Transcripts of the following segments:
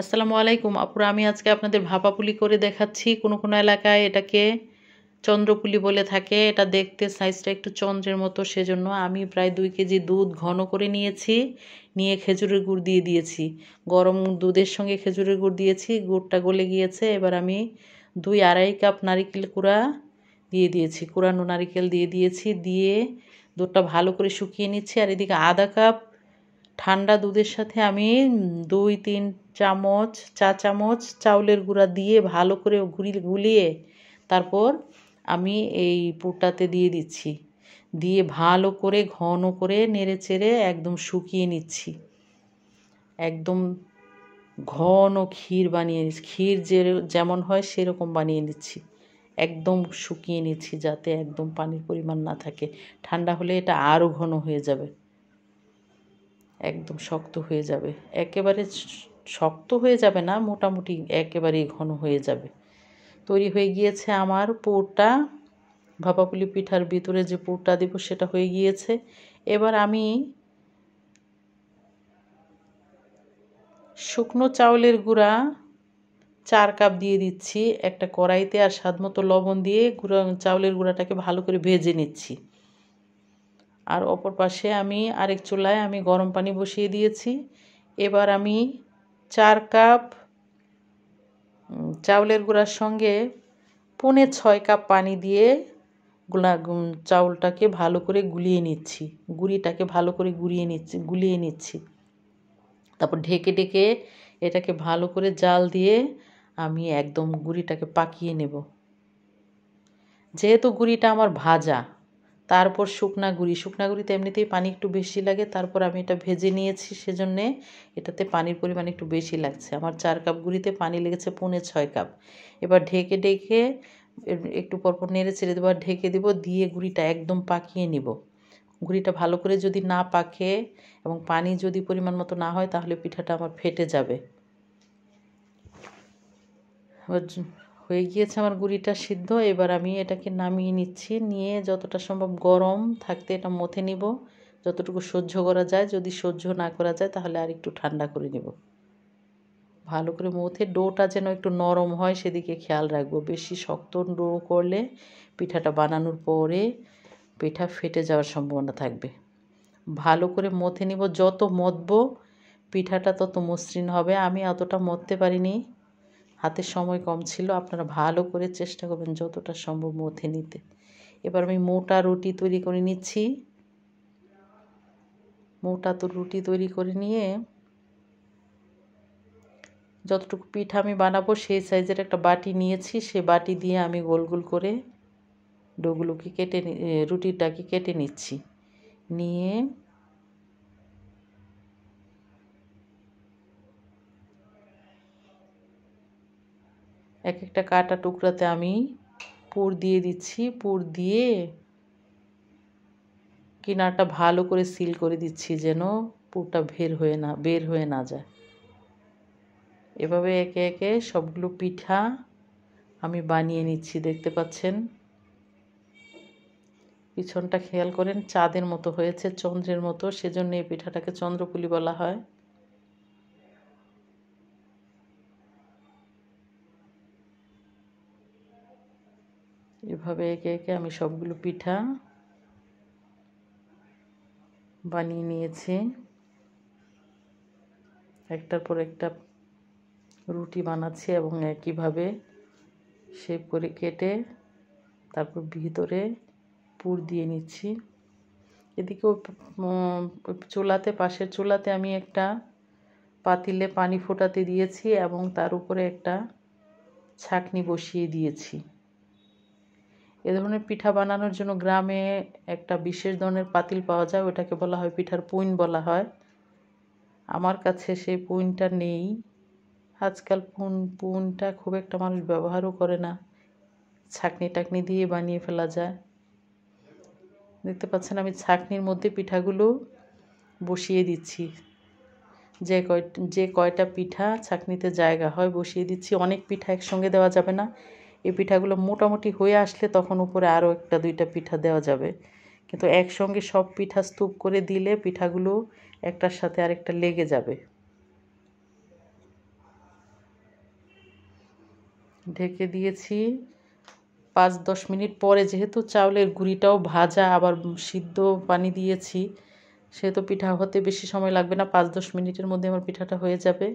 আসসালামু আলাইকুম আপুরা আমি আজকে আপনাদের ভাপাপুলি করে দেখাচ্ছি কোনো কোনো এলাকায় এটাকে চন্দ্রপুলি বলে থাকে এটা দেখতে সাইজটা একটু চন্দ্রের মতো সেজন্য আমি প্রায় দুই কেজি দুধ ঘন করে নিয়েছি নিয়ে খেজুরের গুড় দিয়ে দিয়েছি গরম দুধের সঙ্গে খেজুরের গুড় দিয়েছি গুড়টা গলে গিয়েছে এবার আমি দুই আড়াই কাপ নারিকেল কুড়া দিয়ে দিয়েছি কুড়ানো নারিকেল দিয়ে দিয়েছি দিয়ে দুধটা ভালো করে শুকিয়ে নিচ্ছি আর এদিকে আধা কাপ ঠান্ডা দুধের সাথে আমি দুই তিন চামচ চা চামচ চাউলের গুঁড়া দিয়ে ভালো করে গুলি গুলিয়ে তারপর আমি এই পুরটাতে দিয়ে দিচ্ছি দিয়ে ভালো করে ঘন করে নেড়ে চেড়ে একদম শুকিয়ে নিচ্ছি একদম ঘন ক্ষীর বানিয়ে নিচ্ছি ক্ষীর যে যেমন হয় সেরকম বানিয়ে নিচ্ছি একদম শুকিয়ে নিচ্ছি যাতে একদম পানির পরিমাণ না থাকে ঠান্ডা হলে এটা আরও ঘন হয়ে যাবে একদম শক্ত হয়ে যাবে একেবারে শক্ত হয়ে যাবে না মোটামুটি একেবারেই ঘন হয়ে যাবে তৈরি হয়ে গিয়েছে আমার পোটা ভাপাপুলি পিঠার ভিতরে যে পুরটা দেব সেটা হয়ে গিয়েছে এবার আমি শুকনো চাউলের গুঁড়া চার কাপ দিয়ে দিচ্ছি একটা কড়াইতে আর মতো লবণ দিয়ে গুঁড়া চাউলের গুঁড়াটাকে ভালো করে ভেজে নিচ্ছি আর অপর পাশে আমি আরেক চুলায় আমি গরম পানি বসিয়ে দিয়েছি এবার আমি চার কাপ চাউলের গুঁড়ার সঙ্গে পুনে ছয় কাপ পানি দিয়ে গুলা চাউলটাকে ভালো করে গুলিয়ে নিচ্ছি গুড়িটাকে ভালো করে গুড়িয়ে নিচ্ছি গুলিয়ে নিচ্ছি তারপর ঢেকে ঢেকে এটাকে ভালো করে জাল দিয়ে আমি একদম গুড়িটাকে পাকিয়ে নেব যেহেতু গুড়িটা আমার ভাজা তারপর শুকনা গুঁড়ি শুকনা গুঁড়িতে এমনিতেই পানি একটু বেশি লাগে তারপর আমি এটা ভেজে নিয়েছি সেজন্যে এটাতে পানির পরিমাণ একটু বেশি লাগছে আমার চার কাপ গুঁড়িতে পানি লেগেছে পৌনে ছয় কাপ এবার ঢেকে ঢেকে একটু পরপর নেড়ে ছেড়ে দেবো আর ঢেকে দেবো দিয়ে গুঁড়িটা একদম পাকিয়ে নিব গুঁড়িটা ভালো করে যদি না পাকে এবং পানি যদি পরিমাণ মতো না হয় তাহলে পিঠাটা আমার ফেটে যাবে হয়ে গিয়েছে আমার গুড়িটা সিদ্ধ এবার আমি এটাকে নামিয়ে নিচ্ছি নিয়ে যতটা সম্ভব গরম থাকতে এটা মথে নিব যতটুকু সহ্য করা যায় যদি সহ্য না করা যায় তাহলে আর একটু ঠান্ডা করে নিব ভালো করে মথে ডোটা যেন একটু নরম হয় সেদিকে খেয়াল রাখবো বেশি শক্ত ডো করলে পিঠাটা বানানোর পরে পিঠা ফেটে যাওয়ার সম্ভাবনা থাকবে ভালো করে মথে নিব যত মতব পিঠাটা তত মসৃণ হবে আমি অতটা মততে পারিনি হাতে সময় কম ছিল আপনারা ভালো করে চেষ্টা করবেন যতটা সম্ভব মথে নিতে এবার আমি মোটা রুটি তৈরি করে নিচ্ছি মোটা তো রুটি তৈরি করে নিয়ে যতটুকু পিঠা আমি বানাবো সেই সাইজের একটা বাটি নিয়েছি সে বাটি দিয়ে আমি গোল গোল করে ডোগুলোকে কেটে রুটিটাকে কেটে নিচ্ছি নিয়ে এক একটা কাটা টুকরাতে আমি পুর দিয়ে দিচ্ছি পুর দিয়ে কিনারটা ভালো করে সিল করে দিচ্ছি যেন পুরটা বের হয়ে না বের হয়ে না যায় এভাবে একে একে সবগুলো পিঠা আমি বানিয়ে নিচ্ছি দেখতে পাচ্ছেন পিছনটা খেয়াল করেন চাঁদের মতো হয়েছে চন্দ্রের মতো সেজন্য এই পিঠাটাকে চন্দ্রপুলি বলা হয় এভাবে একে একে আমি সবগুলো পিঠা বানিয়ে নিয়েছি একটার পর একটা রুটি বানাচ্ছি এবং একইভাবে শেপ করে কেটে তারপর ভিতরে পুর দিয়ে নিচ্ছি এদিকে চুলাতে পাশের চুলাতে আমি একটা পাতিলে পানি ফোটাতে দিয়েছি এবং তার উপরে একটা ছাকনি বসিয়ে দিয়েছি এ ধরনের পিঠা বানানোর জন্য গ্রামে একটা বিশেষ ধরনের পাতিল পাওয়া যায় ওটাকে বলা হয় পিঠার পুইন বলা হয় আমার কাছে সেই পুইনটা নেই আজকাল পুন পুনটা খুব একটা মানুষ ব্যবহারও করে না ছাকনি টাকনি দিয়ে বানিয়ে ফেলা যায় দেখতে পাচ্ছেন আমি ছাকনির মধ্যে পিঠাগুলো বসিয়ে দিচ্ছি যে কয় যে কয়টা পিঠা ছাকনিতে জায়গা হয় বসিয়ে দিচ্ছি অনেক পিঠা একসঙ্গে দেওয়া যাবে না এই পিঠাগুলো মোটামুটি হয়ে আসলে তখন উপরে আরও একটা দুইটা পিঠা দেওয়া যাবে কিন্তু একসঙ্গে সব পিঠা স্তূপ করে দিলে পিঠাগুলো একটার সাথে আরেকটা লেগে যাবে ঢেকে দিয়েছি পাঁচ দশ মিনিট পরে যেহেতু চাউলের গুড়িটাও ভাজা আবার সিদ্ধ পানি দিয়েছি সেহেতু পিঠা হতে বেশি সময় লাগবে না পাঁচ দশ মিনিটের মধ্যে আমার পিঠাটা হয়ে যাবে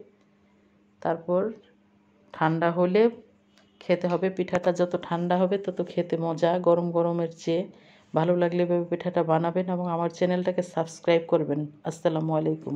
তারপর ঠান্ডা হলে খেতে হবে পিঠাটা যত ঠান্ডা হবে তত খেতে মজা গরম গরমের চেয়ে ভালো লাগলে এভাবে পিঠাটা বানাবেন এবং আমার চ্যানেলটাকে সাবস্ক্রাইব করবেন আসসালামু আলাইকুম